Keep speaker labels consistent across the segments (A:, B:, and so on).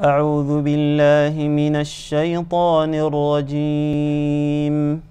A: أعوذ بالله من الشيطان الرجيم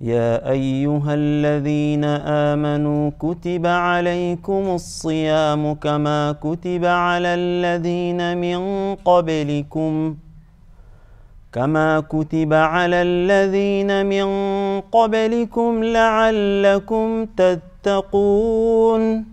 A: يا أيها الذين آمنوا كتب عليكم الصيام كما كتب على الذين من قبلكم كما كتب على الذين من قبلكم لعلكم تتقون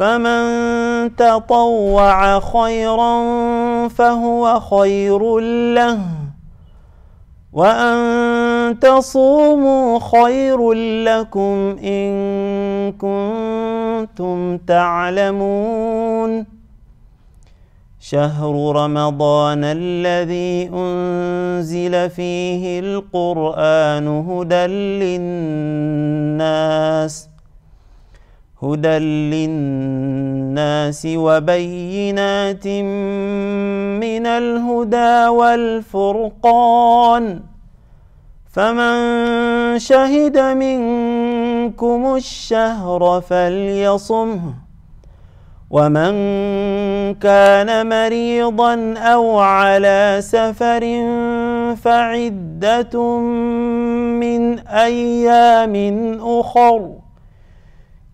A: فمن تطوع خيرا فهو خير له وأن تصوموا خير لكم إن كنتم تعلمون شهر رمضان الذي أنزل فيه القرآن هدى للناس ۖ هدى للناس وبينات من الهدى والفرقان فمن شهد منكم الشهر فليصمه ومن كان مريضا او على سفر فعده من ايام اخر